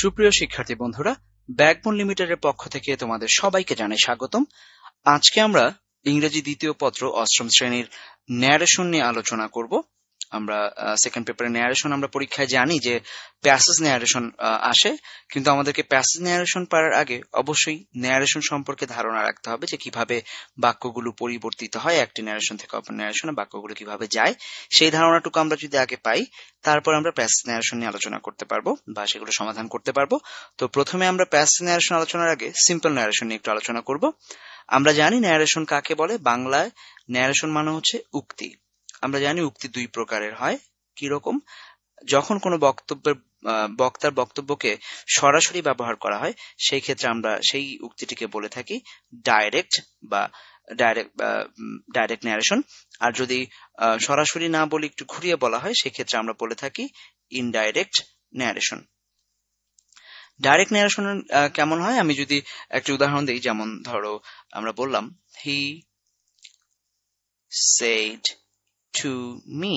সুপ্রিয় শিক্ষার্থী বন্ধুরা ব্যাকবোন লিমিটেডের পক্ষ থেকে তোমাদের সবাইকে জানাই স্বাগতম আজকে আমরা ইংরেজি দ্বিতীয় পত্র অষ্টম শ্রেণীর ন্যারেশন নিয়ে আলোচনা করব আমরা সেকেন্ড পেপারে ন্যারেশন আমরা পরীক্ষায় জানি যে প্যাসেজ ন্যারেশন আসে কিন্তু আমাদেরকে প্যাসেজ ন্যারেশন পড়ার আগে অবশ্যই ন্যারেশন সম্পর্কে ধারণা রাখতে হবে যে কিভাবে বাক্যগুলো পরিবর্তিত হয় একটি ন্যারেশন থেকে অপর ন্যারেশনে বাক্যগুলো কিভাবে যায় সেই ধারণাটুকু আমরা যদি আগে পাই তারপর আমরা প্যাসেজ ন্যারেশন নিয়ে আলোচনা করতে পারবো বা সেগুলো সমাধান করতে পারবো তো প্রথমে আমরা প্যাসেজ ন্যারেশন আলোচনার আগে সিম্পল ন্যারেশন নিয়ে একটু আলোচনা করব আমরা জানি ন্যারেশন কাকে বলে বাংলায় ন্যারেশন মানে হচ্ছে উক্তি আমরা জানি উক্তি দুই প্রকারের হয় কিরকম যখন কোনো বক্তব্যের বক্তার বক্তব্যকে সরাসরি ব্যবহার করা হয় সেই ক্ষেত্রে আমরা সেই উক্তিটিকে বলে থাকি ডাইরেক্ট বা ডাইরেক্ট ডাইরেক্ট ন্যারেশন আর যদি সরাসরি না বলে একটু ঘুরিয়ে বলা হয় সেক্ষেত্রে আমরা বলে থাকি ইনডাইরেক্ট ন্যারেশন ডাইরেক্ট ন্যারেশন কেমন হয় আমি যদি একটি উদাহরণ দিই যেমন ধরো আমরা বললাম হি সেইড টু মি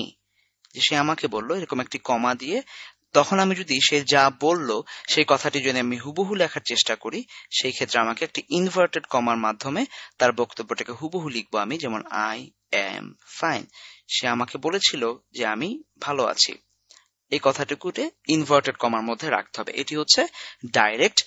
যে সে আমাকে বলল এরকম একটি কমা দিয়ে তখন আমি যদি সে যা বলল সেই কথাটি যদি আমি হুবহু লেখার চেষ্টা করি সেই ক্ষেত্রে আমাকে একটি ইনভার্টেড কমার মাধ্যমে তার বক্তব্যটাকে হুবহু লিখবো আমি যেমন আই এম ফাইন সে আমাকে বলেছিল যে আমি ভালো আছি এই কথাটুকুটে ইনভার্টেড কমার মধ্যে রাখতে হবে এটি হচ্ছে ডাইরেক্ট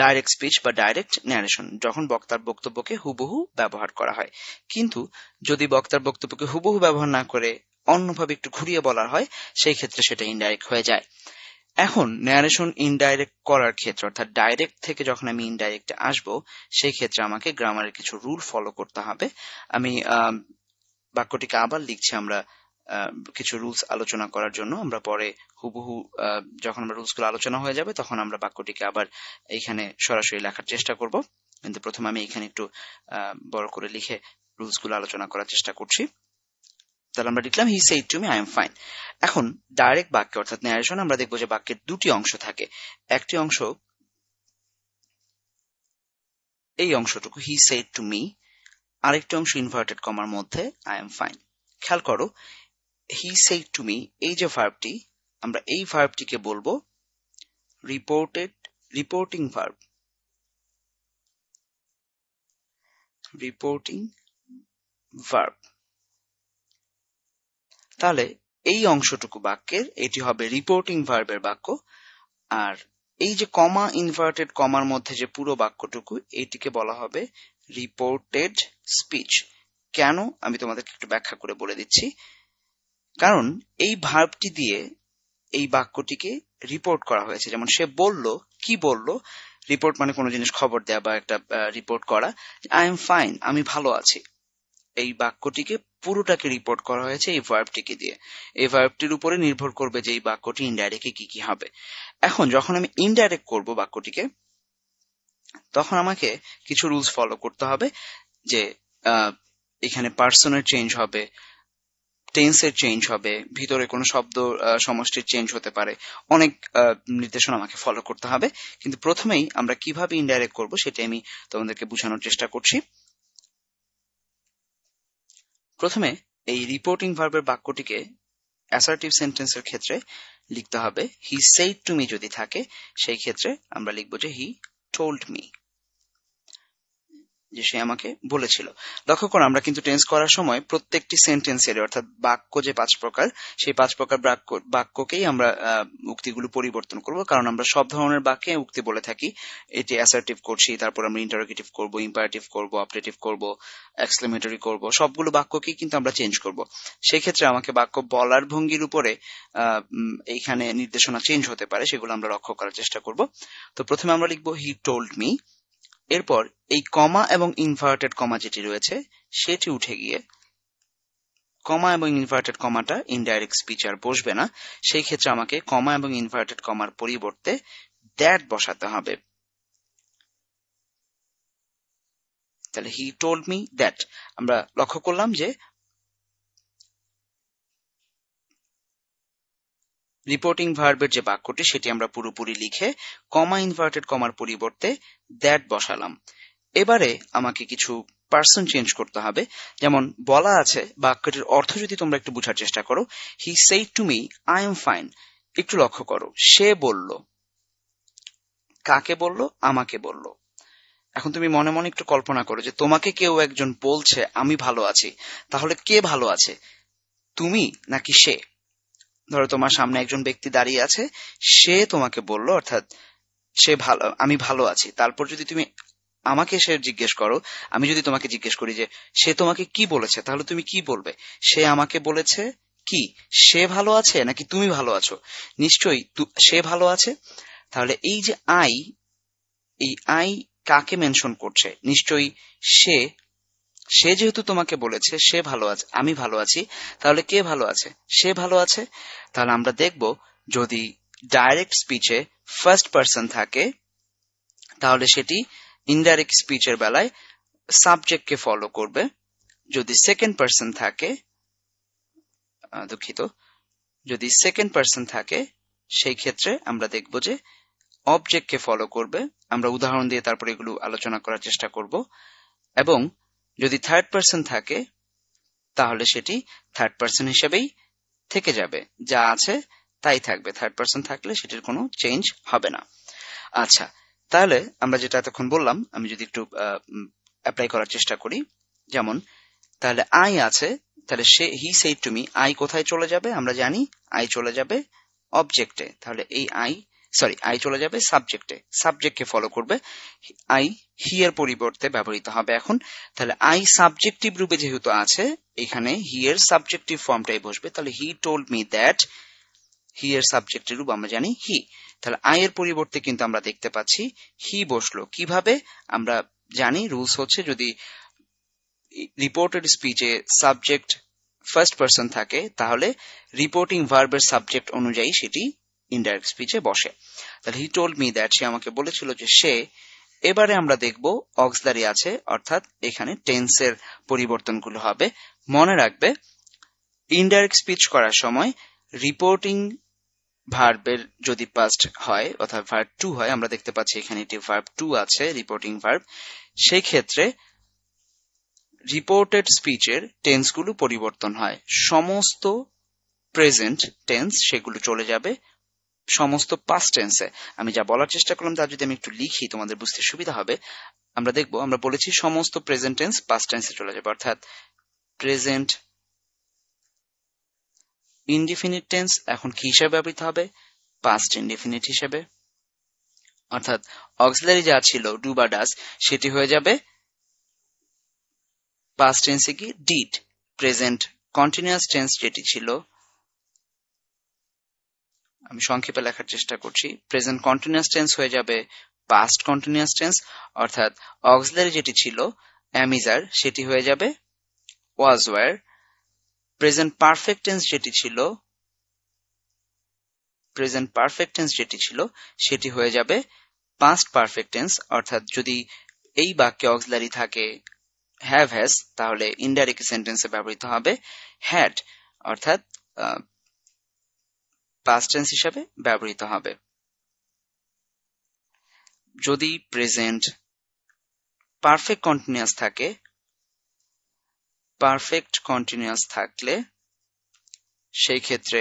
ডাইরেক্ট স্পিচ বা ডাইরেক্ট ন্যারেশন যখন বক্তার বক্তব্যকে হুবহু ব্যবহার করা হয় কিন্তু যদি বক্তার বক্তব্যকে হুবহু ব্যবহার না করে অন্যভাবে একটু ঘুরিয়ে বলা হয় সেই ক্ষেত্রে সেটা ইনডাইরেক্ট হয়ে যায় এখন ন্যারেশন ইনডাইরেক্ট করার ক্ষেত্রে অর্থাৎ ডাইরেক্ট থেকে যখন আমি ইনডাইরেক্টে আসব সেই ক্ষেত্রে আমাকে গ্রামারের কিছু রুল ফলো করতে হবে আমি বাক্যটিকে আবার লিখছি আমরা কিছু রুলস আলোচনা করার জন্য আমরা পরে হুবহু যখন আমরা রুলসগুলো আলোচনা হয়ে যাবে তখন আমরা বাক্যটিকে আবার এইখানে সরাসরি লেখার চেষ্টা করব কিন্তু প্রথমে আমি এখানে একটু বড় করে লিখে রুলসগুলো আলোচনা করার চেষ্টা করছি তাহলে আমরা লিখলাম he said to me I am fine এখন ডাইরেক্ট বাক্য অর্থাৎ ন্যারেশন আমরা দেখবো যে বাক্যের দুটি অংশ থাকে একটি অংশ এই অংশটুকু হি সেই টু মি আরেকটি অংশ ইনভার্টেড কমার মধ্যে আই এম ফাইন খেয়াল করো হি সেই টু মি এই যে ভার্বটি আমরা এই ভার্বটিকে বলবো reported reporting verb reporting verb তাহলে এই অংশটুকু বাক্যের এটি হবে রিপোর্টিং ভার্বের বাক্য আর এই যে কমা ইনভার্টেড কমার মধ্যে যে পুরো বাক্যটুকু এটিকে বলা হবে রিপোর্টেড স্পিচ কেন আমি তোমাদেরকে একটু ব্যাখ্যা করে বলে দিচ্ছি কারণ এই ভার্বটি দিয়ে এই বাক্যটিকে রিপোর্ট করা হয়েছে যেমন সে বলল কি বলল রিপোর্ট মানে কোনো জিনিস খবর দেয়া বা একটা রিপোর্ট করা আই এম ফাইন আমি ভালো আছি এই বাক্যটিকে পুরোটাকে রিপোর্ট করা হয়েছে এই ভার্বটিকে দিয়ে এই ভার্বটির উপরে নির্ভর করবে যে এই বাক্যটি ইনডাইরেক্টে কি কি হবে এখন যখন আমি ইনডাইরেক্ট করব বাক্যটিকে তখন আমাকে কিছু রুলস ফলো করতে হবে যে এখানে পার্সনের চেঞ্জ হবে টেন্সের চেঞ্জ হবে ভিতরে কোনো শব্দ সমষ্টির চেঞ্জ হতে পারে অনেক নির্দেশনা আমাকে ফলো করতে হবে কিন্তু প্রথমেই আমরা কিভাবে ইনডাইরেক্ট করব সেটা আমি তোমাদেরকে বোঝানোর চেষ্টা করছি প্রথমে এই রিপোর্টিং ভার্বের বাক্যটিকে অ্যাসার্টিভ সেন্টেন্সের ক্ষেত্রে লিখতে হবে হি সেইড টু মি যদি থাকে সেই ক্ষেত্রে আমরা লিখব যে হি টোল্ড মি যে সে আমাকে বলেছিল লক্ষ্য করো আমরা কিন্তু টেন্স করার সময় প্রত্যেকটি সেন্টেন্সের অর্থাৎ বাক্য যে পাঁচ প্রকার সেই পাঁচ প্রকার বাক্যকেই আমরা উক্তিগুলো পরিবর্তন করব কারণ আমরা সব ধরনের বাক্যে উক্তি বলে থাকি এটি অ্যাসার্টিভ করছি তারপর আমরা ইন্টারোগেটিভ করব ইম্পারেটিভ করব অপারেটিভ করব এক্সপ্লেমেটরি করব সবগুলো বাক্যকেই কিন্তু আমরা চেঞ্জ করব সেই ক্ষেত্রে আমাকে বাক্য বলার ভঙ্গির উপরে এইখানে নির্দেশনা চেঞ্জ হতে পারে সেগুলো আমরা লক্ষ্য করার চেষ্টা করব তো প্রথমে আমরা লিখবো হি টোল্ড মি এরপর এই কমা এবং ইনভার্টেড কমা যেটি রয়েছে সেটি উঠে গিয়ে কমা এবং ইনভার্টেড কমাটা ইনডাইরেক্ট স্পিচ আর বসবে না সেই ক্ষেত্রে আমাকে কমা এবং ইনভার্টেড কমার পরিবর্তে দ্যাট বসাতে হবে তাহলে হি টোল্ড মি দ্যাট আমরা লক্ষ্য করলাম যে রিপোর্টিং ভার্বের যে বাক্যটি সেটি আমরা পুরোপুরি লিখে কমা ইনভার্টেড কমার পরিবর্তে দ্যাট বসালাম এবারে আমাকে কিছু পার্সন চেঞ্জ করতে হবে যেমন বলা আছে বাক্যটির অর্থ যদি তোমরা একটু বোঝার চেষ্টা করো he said to me I am fine একটু লক্ষ্য করো সে বলল কাকে বলল আমাকে বলল এখন তুমি মনে মনে একটু কল্পনা করো যে তোমাকে কেউ একজন বলছে আমি ভালো আছি তাহলে কে ভালো আছে তুমি নাকি সে ধরো তোমার সামনে একজন ব্যক্তি দাঁড়িয়ে আছে সে তোমাকে বলল অর্থাৎ সে ভালো আমি ভালো আছি তারপর যদি তুমি আমাকে সে জিজ্ঞেস করো আমি যদি তোমাকে জিজ্ঞেস করি যে সে তোমাকে কি বলেছে তাহলে তুমি কি বলবে সে আমাকে বলেছে কি সে ভালো আছে নাকি তুমি ভালো আছো নিশ্চয়ই সে ভালো আছে তাহলে এই যে আই এই আই কাকে মেনশন করছে নিশ্চয়ই সে সে যেহেতু তোমাকে বলেছে সে ভালো আছে আমি ভালো আছি তাহলে কে ভালো আছে সে ভালো আছে তাহলে আমরা দেখব যদি ডাইরেক্ট স্পিচে ফার্স্ট পার্সন থাকে তাহলে সেটি ইনডাইরেক্ট স্পিচের বেলায় সাবজেক্টকে ফলো করবে যদি সেকেন্ড পার্সন থাকে দুঃখিত যদি সেকেন্ড পার্সন থাকে সেই ক্ষেত্রে আমরা দেখব যে অবজেক্টকে ফলো করবে আমরা উদাহরণ দিয়ে তারপরে এগুলো আলোচনা করার চেষ্টা করব এবং যদি থার্ড পার্সন থাকে তাহলে সেটি থার্ড পার্সন হিসেবেই থেকে যাবে যা আছে তাই থাকবে থার্ড পার্সন থাকলে সেটির কোনো চেঞ্জ হবে না আচ্ছা তাহলে আমরা যেটা এতক্ষণ বললাম আমি যদি একটু অ্যাপ্লাই করার চেষ্টা করি যেমন তাহলে আই আছে তাহলে সে হি সেই টু মি আই কোথায় চলে যাবে আমরা জানি আই চলে যাবে অবজেক্টে তাহলে এই আই সরি আই চলে যাবে সাবজেক্টে সাবজেক্টকে ফলো করবে আই হিয়ার পরিবর্তে ব্যবহৃত হবে এখন তাহলে আই সাবজেক্টিভ রূপে যেহেতু আছে এখানে হিয়ার সাবজেক্টিভ ফর্মটাই বসবে তাহলে he told me that here সাবজেক্টের রূপ আমরা জানি হি তাহলে আই এর পরিবর্তে কিন্তু আমরা দেখতে পাচ্ছি হি বসলো কিভাবে আমরা জানি রুলস হচ্ছে যদি রিপোর্টেড স্পিচে সাবজেক্ট ফার্স্ট পার্সন থাকে তাহলে রিপোর্টিং ভার্বের সাবজেক্ট অনুযায়ী সেটি ইনডাইরেক্ট স্পিচে বসে তাহলে হি টোল্ড মি দ্যাট সে আমাকে বলেছিল যে সে এবারে আমরা দেখব অক্সলারি আছে অর্থাৎ এখানে টেন্সের পরিবর্তনগুলো হবে মনে রাখবে ইনডাইরেক্ট স্পিচ করার সময় রিপোর্টিং ভার্বের যদি পাস্ট হয় অর্থাৎ ভার্ব টু হয় আমরা দেখতে পাচ্ছি এখানে একটি ভার্ব টু আছে রিপোর্টিং ভার্ব সেই ক্ষেত্রে রিপোর্টেড স্পিচের টেন্সগুলো পরিবর্তন হয় সমস্ত প্রেজেন্ট টেন্স সেগুলো চলে যাবে সমস্ত পাস্ট টেন্সে আমি যা বলার চেষ্টা করলাম তা যদি আমি একটু লিখি তোমাদের বুঝতে সুবিধা হবে আমরা দেখব আমরা বলেছি সমস্ত প্রেজেন্ট টেন্স পাস্ট টেন্সে চলে যাবে অর্থাৎ প্রেজেন্ট ইনডিফিনিট টেন্স এখন কি হিসাবে ব্যবহৃত হবে পাস্ট ইনডিফিনিট হিসেবে অর্থাৎ অক্সিলারি যা ছিল ডু বা ডাস সেটি হয়ে যাবে পাস্ট টেন্সে কি ডিড প্রেজেন্ট কন্টিনিউয়াস টেন্স যেটি ছিল আমি সংক্ষেপে লেখার চেষ্টা করছি প্রেজেন্ট কন্টিনিউস টেন্স হয়ে যাবে পাস্ট কন্টিনিউস টেন্স অর্থাৎ অক্সলারি যেটি ছিল অ্যামিজার সেটি হয়ে যাবে was were present perfect tense যেটি ছিল প্রেজেন্ট পারফেক্ট টেন্স যেটি ছিল সেটি হয়ে যাবে পাস্ট পারফেক্ট টেন্স অর্থাৎ যদি এই বাক্যে অক্সলারি থাকে হ্যাভ হ্যাজ তাহলে ইনডাইরেক্ট সেন্টেন্সে ব্যবহৃত হবে হ্যাড অর্থাৎ পাস্ট টেন্স হিসাবে ব্যবহৃত হবে যদি প্রেজেন্ট পারফেক্ট কন্টিনিউয়াস থাকে পারফেক্ট কন্টিনিউয়াস থাকলে সেই ক্ষেত্রে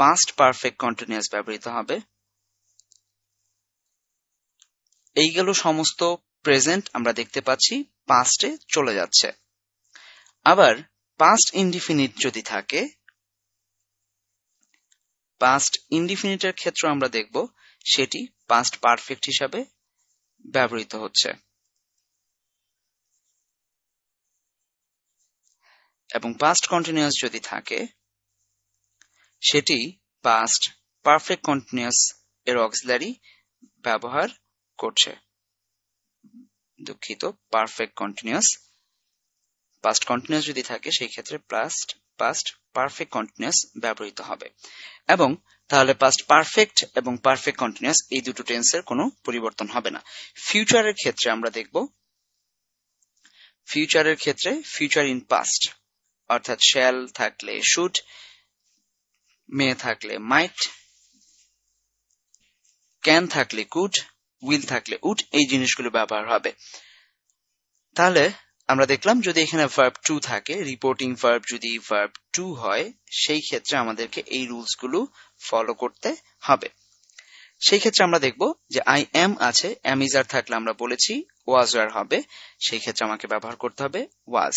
পাস্ট পারফেক্ট কন্টিনিউয়াস ব্যবহৃত হবে এই গেল সমস্ত প্রেজেন্ট আমরা দেখতে পাচ্ছি পাস্টে চলে যাচ্ছে আবার পাস্ট ইনডিফিনিট যদি থাকে পাস্ট ইনডিফিনিটের ক্ষেত্র আমরা দেখব সেটি পাস্ট পারফেক্ট হিসাবে ব্যবহৃত হচ্ছে এবং পাস্ট কন্টিনিউস যদি থাকে সেটি পাস্ট পারফেক্ট কন্টিনিউস এর অক্সিলারি ব্যবহার করছে দুঃখিত পারফেক্ট কন্টিনিউস পাস্ট কন্টিনিউস যদি থাকে সেই ক্ষেত্রে পাস্ট পাস্ট পারফেক্ট কন্টিনিউয়াস ব্যবহৃত হবে এবং তাহলে পাস্ট পারফেক্ট এবং পারফেক্ট কন্টিনিউয়াস এই দুটো টেন্সের কোনো পরিবর্তন হবে না ফিউচারের ক্ষেত্রে আমরা দেখব ফিউচারের ক্ষেত্রে ফিউচার ইন পাস্ট অর্থাৎ শ্যাল থাকলে শুড মে থাকলে মাইট ক্যান থাকলে কুড উইল থাকলে উড এই জিনিসগুলো ব্যবহার হবে তাহলে আমরা দেখলাম যদি এখানে ভার্ব টু থাকে রিপোর্টিং ভার্ব যদি ভার্ব টু হয় সেই ক্ষেত্রে আমাদেরকে এই রুলস গুলো ফলো করতে হবে সেই ক্ষেত্রে আমরা দেখব যে আই এম আছে এম ইজার থাকলে আমরা বলেছি ওয়াজ আর হবে সেই ক্ষেত্রে আমাকে ব্যবহার করতে হবে ওয়াজ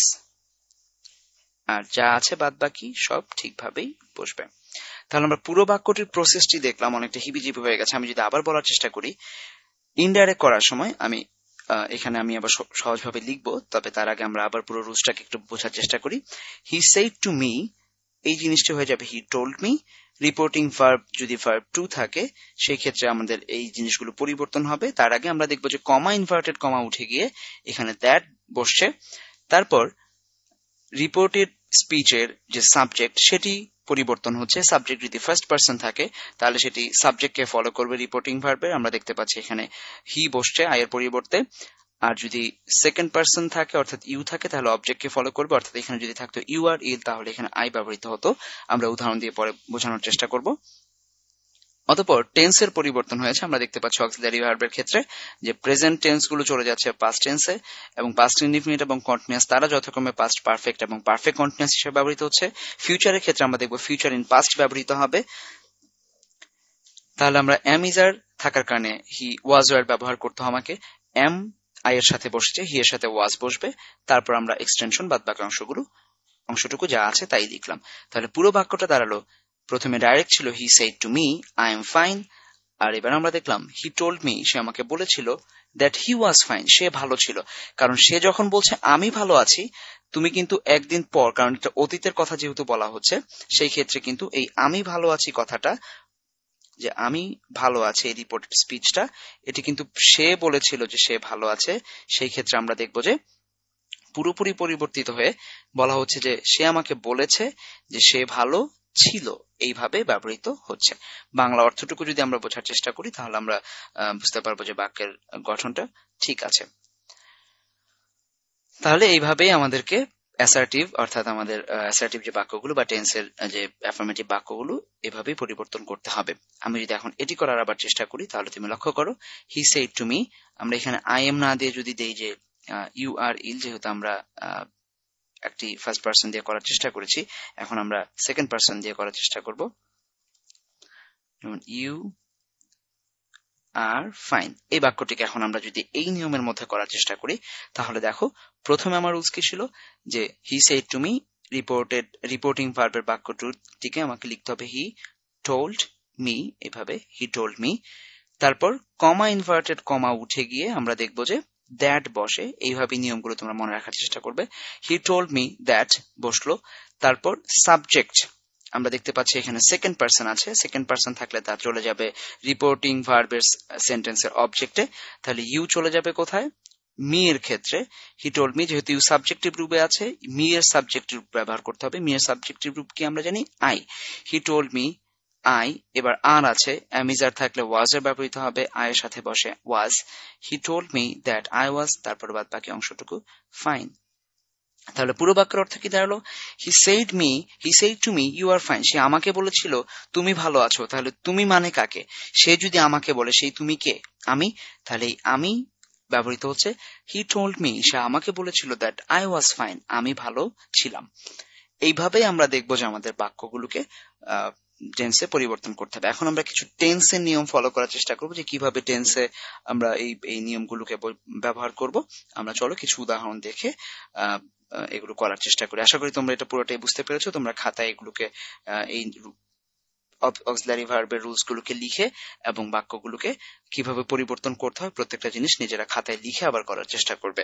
আর যা আছে বাদ বাকি সব ঠিকভাবেই বসবে তাহলে আমরা পুরো বাক্যটির প্রসেসটি দেখলাম অনেকটা হিবিজিবি হয়ে গেছে আমি যদি আবার বলার চেষ্টা করি ইনডাইরেক্ট করার সময় আমি এখানে আমি আবার সহজভাবে লিখব তবে তার আগে আমরা আবার পুরো রুজটাকে একটু বোঝার চেষ্টা করি হি সেইড টু মি এই জিনিসটি হয়ে যাবে he told me reporting verb যদি ভার্ব টু থাকে সেই ক্ষেত্রে আমাদের এই জিনিসগুলো পরিবর্তন হবে তার আগে আমরা দেখব যে কমা ইনভার্টেড কমা উঠে গিয়ে এখানে দ্যাট বসছে তারপর রিপোর্টেড স্পিচের যে সাবজেক্ট সেটি পরিবর্তন হচ্ছে সাবজেক্ট যদি ফার্স্ট পার্সন থাকে তাহলে সেটি সাবজেক্টকে ফলো করবে রিপোর্টিং ভার্বে আমরা দেখতে পাচ্ছি এখানে হি বসছে আয়ের পরিবর্তে আর যদি সেকেন্ড পার্সন থাকে অর্থাৎ ইউ থাকে তাহলে অবজেক্টকে ফলো করবে অর্থাৎ এখানে যদি থাকতো ইউ আর ইল তাহলে এখানে আই ব্যবহৃত হতো আমরা উদাহরণ দিয়ে পরে বোঝানোর চেষ্টা করব অতঃপর টেন্সের পরিবর্তন হয়েছে আমরা দেখতে পাচ্ছি অক্সিলারি ভার্বের ক্ষেত্রে যে প্রেজেন্ট টেন্স গুলো চলে যাচ্ছে পাস্ট টেন্সে এবং পাস্ট ইন্ডিফিনিট এবং কন্টিনিউয়াস তারা যথাক্রমে পাস্ট পারফেক্ট এবং পারফেক্ট কন্টিনিউয়াস হিসেবে ব্যবহৃত হচ্ছে ফিউচারের ক্ষেত্রে আমরা দেখব ফিউচার ইন পাস্ট ব্যবহৃত হবে তাহলে আমরা এম ইজার থাকার কারণে হি ওয়াজ ওয়ার ব্যবহার করতে হয় আমাকে এম আই এর সাথে বসেছে হি এর সাথে ওয়াজ বসবে তারপর আমরা এক্সটেনশন বাদ বাকি অংশগুলো অংশটুকু যা আছে তাই লিখলাম তাহলে পুরো বাক্যটা দাঁড়ালো প্রথমে ডাইরেক্ট ছিল he said to me I am fine আর এবার আমরা দেখলাম হি টোল্ড মি সে আমাকে বলেছিল দ্যাট হি ওয়াজ ফাইন সে ভালো ছিল কারণ সে যখন বলছে আমি ভালো আছি তুমি কিন্তু একদিন পর কারণ এটা অতীতের কথা যেহেতু বলা হচ্ছে সেই ক্ষেত্রে কিন্তু এই আমি ভালো আছি কথাটা যে আমি ভালো আছি এই রিপোর্টেড স্পিচটা এটি কিন্তু সে বলেছিল যে সে ভালো আছে সেই ক্ষেত্রে আমরা দেখব যে পুরোপুরি পরিবর্তিত হয়ে বলা হচ্ছে যে সে আমাকে বলেছে যে সে ভালো ছিল এইভাবে ব্যবহৃত হচ্ছে বাংলা অর্থটুকু যদি আমরা বোঝার চেষ্টা করি তাহলে আমরা বুঝতে পারবো যে বাক্যের গঠনটা ঠিক আছে তাহলে এইভাবেই আমাদেরকে অ্যাসার্টিভ অর্থাৎ আমাদের অ্যাসার্টিভ যে বাক্যগুলো বা টেন্সের যে অ্যাফার্মেটিভ বাক্যগুলো এভাবেই পরিবর্তন করতে হবে আমি যদি এখন এটি করার আবার চেষ্টা করি তাহলে তুমি লক্ষ্য করো হি সেই টু মি আমরা এখানে আই এম না দিয়ে যদি দেই যে ইউ আর ইল যেহেতু আমরা একটি ফার্স্ট পার্সন দিয়ে করার চেষ্টা করেছি এখন আমরা সেকেন্ড পার্সন দিয়ে করার চেষ্টা করব যেমন ইউ আর ফাইন এই বাক্যটিকে এখন আমরা যদি এই নিয়মের মধ্যে করার চেষ্টা করি তাহলে দেখো প্রথমে আমার উস্কি ছিল যে he said to me reported reporting বাক্য বাক্যটিকে আমাকে লিখতে হবে হি টোল্ড মি এভাবে হি টোল্ড মি তারপর কমা ইনভার্টেড কমা উঠে গিয়ে আমরা দেখব যে দ্যাট বসে এইভাবে নিয়মগুলো তোমরা মনে রাখার চেষ্টা করবে হি টোল্ড মি দ্যাট বসলো তারপর সাবজেক্ট আমরা দেখতে পাচ্ছি এখানে সেকেন্ড পার্সন আছে সেকেন্ড পার্সন থাকলে তা চলে যাবে রিপোর্টিং ভার্বের সেন্টেন্সের অবজেক্টে তাহলে ইউ চলে যাবে কোথায় মি এর ক্ষেত্রে হি টোল্ড মি যেহেতু ইউ সাবজেক্টিভ রূপে আছে মি এর সাবজেক্টিভ রূপ ব্যবহার করতে হবে মি এর সাবজেক্টিভ রূপ কি আমরা জানি I he told me I এবার আর আছে অ্যামিজার থাকলে ওয়াজের ব্যবহৃত হবে আয়ের সাথে বসে was he told me that I was তারপর বাদ বাকি অংশটুকু ফাইন তাহলে পুরো বাক্যের অর্থ কি দাঁড়ালো he said me he said to me you are fine সে আমাকে বলেছিল তুমি ভালো আছো তাহলে তুমি মানে কাকে সে যদি আমাকে বলে সেই তুমি কে আমি তাহলে আমি ব্যবহৃত হচ্ছে হি টোল্ড মি সে আমাকে বলেছিল দ্যাট আই ওয়াজ ফাইন আমি ভালো ছিলাম এইভাবেই আমরা দেখব যে আমাদের বাক্যগুলোকে টেন্সে পরিবর্তন করতে হবে এখন আমরা কিছু টেন্সের নিয়ম ফলো করার চেষ্টা করব যে কিভাবে টেন্সে আমরা এই এই নিয়মগুলোকে ব্যবহার করব আমরা চলো কিছু উদাহরণ দেখে এগুলো করার চেষ্টা করি আশা করি তোমরা এটা পুরোটাই বুঝতে পেরেছো তোমরা খাতায় এগুলোকে এই অক্সিলারি ভার্বের রুলস গুলোকে লিখে এবং বাক্যগুলোকে কিভাবে পরিবর্তন করতে হয় প্রত্যেকটা জিনিস নিজেরা খাতায় লিখে আবার করার চেষ্টা করবে